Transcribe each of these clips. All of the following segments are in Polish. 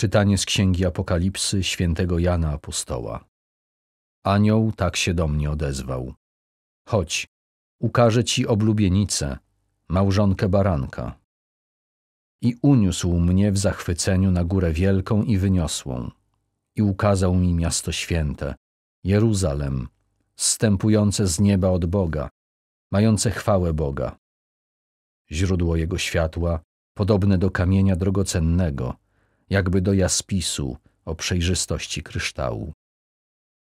Czytanie z Księgi Apokalipsy świętego Jana Apostoła. Anioł tak się do mnie odezwał. Chodź, ukażę ci oblubienicę, małżonkę baranka. I uniósł mnie w zachwyceniu na górę wielką i wyniosłą. I ukazał mi miasto święte, Jeruzalem, zstępujące z nieba od Boga, mające chwałę Boga. Źródło jego światła, podobne do kamienia drogocennego – jakby do jaspisu o przejrzystości kryształu.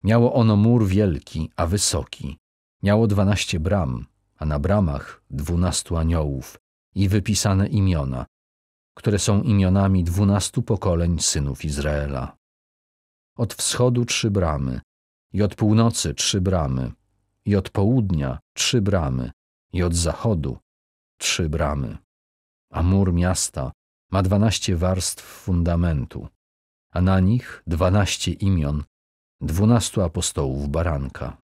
Miało ono mur wielki, a wysoki. Miało dwanaście bram, a na bramach dwunastu aniołów i wypisane imiona, które są imionami dwunastu pokoleń synów Izraela. Od wschodu trzy bramy, i od północy trzy bramy, i od południa trzy bramy, i od zachodu trzy bramy. A mur miasta ma dwanaście warstw fundamentu, a na nich dwanaście imion, dwunastu apostołów baranka.